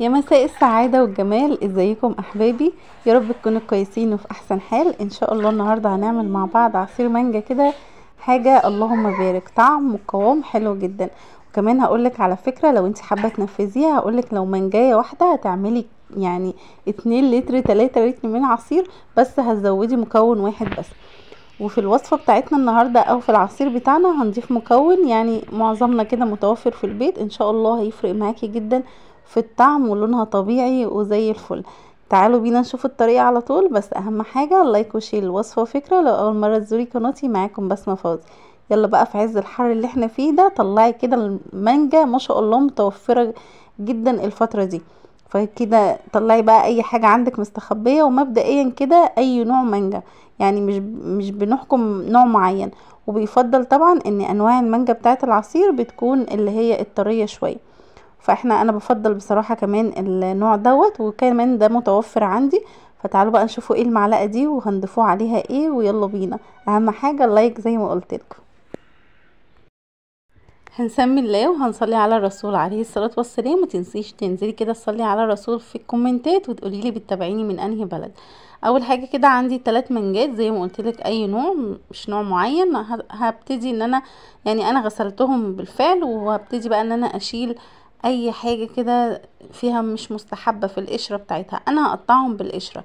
يا مساء السعاده والجمال ازيكم احبابي يا رب تكونوا كويسين وفي احسن حال ان شاء الله النهارده هنعمل مع بعض عصير مانجا كده حاجه اللهم بارك طعم وقوام حلو جدا وكمان هقولك على فكره لو انت حابه تنفذيها هقولك لو مانجايه واحده هتعملي يعني 2 لتر 3 لتر من عصير بس هتزودي مكون واحد بس وفي الوصفة بتاعتنا النهاردة او في العصير بتاعنا هنضيف مكون يعني معظمنا كده متوفر في البيت ان شاء الله هيفرق معاكي جدا في الطعم ولونها طبيعي وزي الفل تعالوا بينا نشوف الطريقة على طول بس اهم حاجة لايك وشير الوصفة وفكره لو اول مرة تزوري قناتي معاكم بسمة فوزي يلا بقى في عز الحر اللي احنا فيه ده طلعي كده المانجا ما شاء الله متوفرة جدا الفترة دي فكده طلعي بقى اي حاجة عندك مستخبية ومبدئيا كده اي نوع مانجا يعني مش مش بنحكم نوع معين وبيفضل طبعا ان انواع المانجا بتاعت العصير بتكون اللي هي الطرية شوية فاحنا انا بفضل بصراحة كمان النوع دوت وكمان ده متوفر عندي فتعالوا بقى نشوفوا ايه المعلقة دي وهنضيفوه عليها ايه ويلا بينا اهم حاجة اللايك زي ما قلت لكم هنسمي الله وهنصلي على الرسول عليه الصلاة والسلام متنسيش تنزلي كده تصلي على الرسول في الكومنتات وتقولي لي بتتابعيني من انهي بلد اول حاجة كده عندي تلات منجات زي ما قلت لك اي نوع مش نوع معين هبتدي ان انا يعني انا غسلتهم بالفعل وهبتدي بقى ان انا اشيل اي حاجة كده فيها مش مستحبة في القشرة بتاعتها انا هقطعهم بالقشرة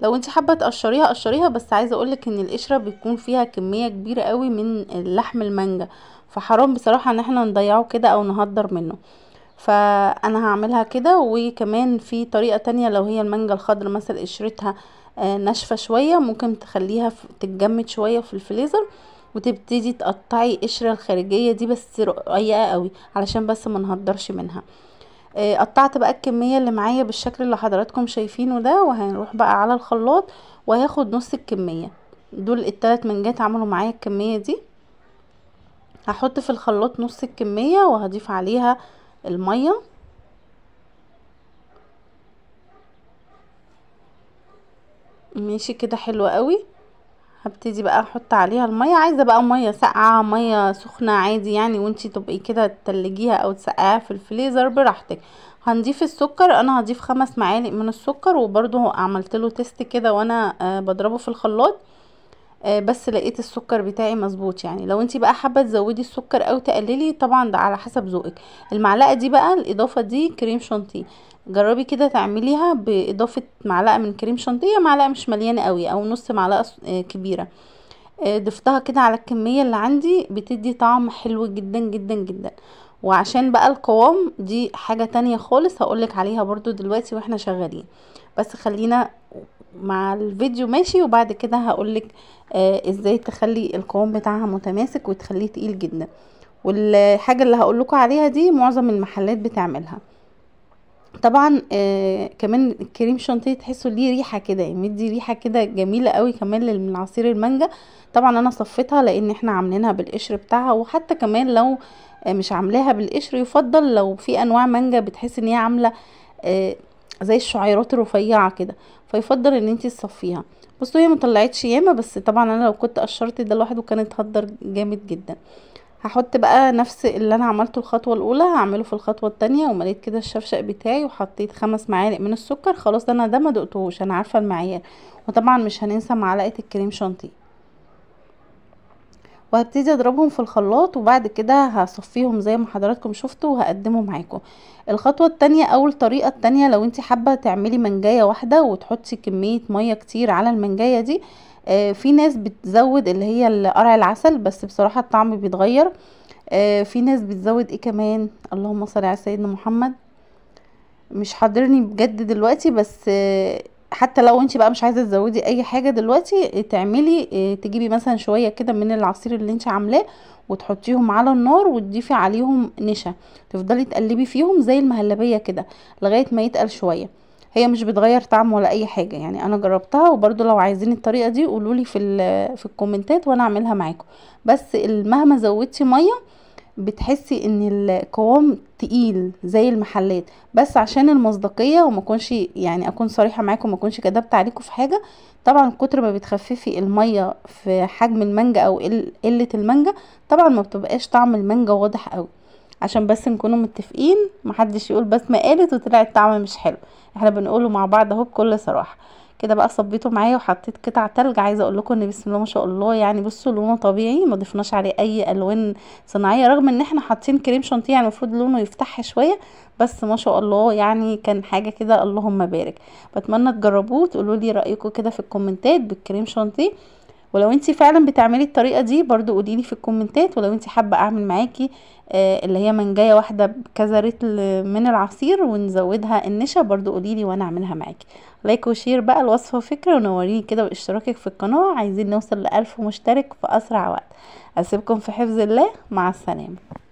لو انت حابة تقشريها قشريها بس عايزة اقولك ان القشرة بيكون فيها كمية كبيرة قوي من اللحم المانجا فحرام بصراحة ان احنا نضيعه كده او نهدر منه فانا هعملها كده وكمان في طريقة تانية لو هي المانجا الخضر مثلا قشرتها آه، ناشفة شوية ممكن تخليها تتجمد شوية في الفليزر وتبتدي تقطعي القشره الخارجيه دي بس رقيقه قوي علشان بس ما نهدرش منها آه، قطعت بقى الكميه اللي معايا بالشكل اللي حضراتكم شايفينه ده وهنروح بقى على الخلاط وهاخد نص الكميه دول التلات منجات عملوا معايا الكميه دي هحط في الخلاط نص الكميه وهضيف عليها الميه ماشي كده حلو قوي هبتدي بقى احط عليها الميه عايزه بقى ميه ساقعه ميه سخنه عادي يعني وانتي تبقي كده تلجيها او تسقعيها في الفليزر براحتك هنضيف السكر انا هضيف خمس معالق من السكر وبرضه عملت له تيست كده وانا آه، بضربه في الخلاط آه، بس لقيت السكر بتاعي مظبوط يعني لو انت بقى حابه تزودي السكر او تقللي طبعا ده على حسب ذوقك المعلقه دي بقى الاضافه دي كريم شانتيه جربي كده تعمليها باضافه معلقه من كريم شانتيه معلقه مش مليانه قوي او نص معلقه آه، كبيره آه، ضفتها كده على الكميه اللي عندي بتدي طعم حلو جدا جدا جدا وعشان بقى القوام دي حاجه تانية خالص هقولك عليها برضو دلوقتي واحنا شغالين بس خلينا مع الفيديو ماشي وبعد كده هقولك آه ازاي تخلي القوام بتاعها متماسك وتخليه تقيل جدا والحاجة اللي هقولكوا عليها دي معظم المحلات بتعملها طبعا آه كمان الكريم شانتيه تحسوا ليه ريحه كده يعني مدي ريحه كده جميله قوي كمان من عصير المانجا طبعا انا صفيتها لان احنا عاملينها بالقشر بتاعها وحتى كمان لو آه مش عاملاها بالقشر يفضل لو في انواع مانجا بتحس ان هي عامله آه زي الشعيرات الرفيعه كده فيفضل ان انت تصفيها بصوا هي مطلعتش ياما بس طبعا انا لو كنت قشرت ده لوحده كان اتهدر جامد جدا هحط بقى نفس اللي انا عملته الخطوه الاولى هعمله في الخطوه الثانيه ومليت كده الشفشق بتاعي وحطيت خمس معالق من السكر خلاص ده انا ده ما دقتهوش انا عارفه المعيار وطبعا مش هننسى معلقه الكريم شانتيه وهبتدي اضربهم في الخلاط وبعد كده هصفيهم زي ما حضراتكم شفتوا وهقدمه معاكم الخطوه التانية او الطريقه التانية لو انت حابه تعملي منجايه واحده وتحطي كميه ميه كتير على المنجايه دي آه في ناس بتزود اللي هي قرع العسل بس بصراحه الطعم بيتغير آه في ناس بتزود ايه كمان اللهم صل على سيدنا محمد مش حاضرني بجد دلوقتي بس آه حتى لو انت بقى مش عايزه تزودي اي حاجه دلوقتي تعملي آه، تجيبي مثلا شويه كده من العصير اللي انت عاملاه وتحطيهم على النار وتضيفي عليهم نشا تفضلي تقلبي فيهم زي المهلبيه كده لغايه ما يتقل شويه هي مش بتغير طعم ولا اي حاجه يعني انا جربتها وبرده لو عايزين الطريقه دي قولولي في في الكومنتات وانا اعملها معاكم بس مهما زودتي ميه بتحسي ان القوام تقيل زي المحلات بس عشان المصداقيه وما اكونش يعني اكون صريحه معاكم وما اكونش كدبت عليكم في حاجه طبعا كتر ما بتخففي الميه في حجم المانجا او قله المانجا طبعا ما بتبقاش طعم المانجا واضح قوي عشان بس نكونوا متفقين محدش يقول بس ما قالت وطلعت طعم مش حلو احنا بنقوله مع بعض اهو بكل صراحه كده بقى صبيته معايا وحطيت قطع تلج عايزه اقول لكم ان بسم الله ما شاء الله يعني بصوا لونه طبيعي ما ضفناش عليه اي الوان صناعيه رغم ان احنا حاطين كريم شانتيه يعني المفروض لونه يفتح شويه بس ما شاء الله يعني كان حاجه كده اللهم بارك بتمنى تجربوه تقولوا لي رايكم كده في الكومنتات بالكريم شانتيه ولو انت فعلا بتعملي الطريقه دي برضو قوليلي في الكومنتات ولو انت حابه اعمل معاكي آه، اللي هي منجايه واحده بكذا رتل من العصير ونزودها النشا برضو قوليلي وانا اعملها معاكي لايك وشير بقى الوصفه وفكره ونوريني كده باشتراكك في القناه عايزين نوصل لألف مشترك في اسرع وقت اسيبكم في حفظ الله مع السلامه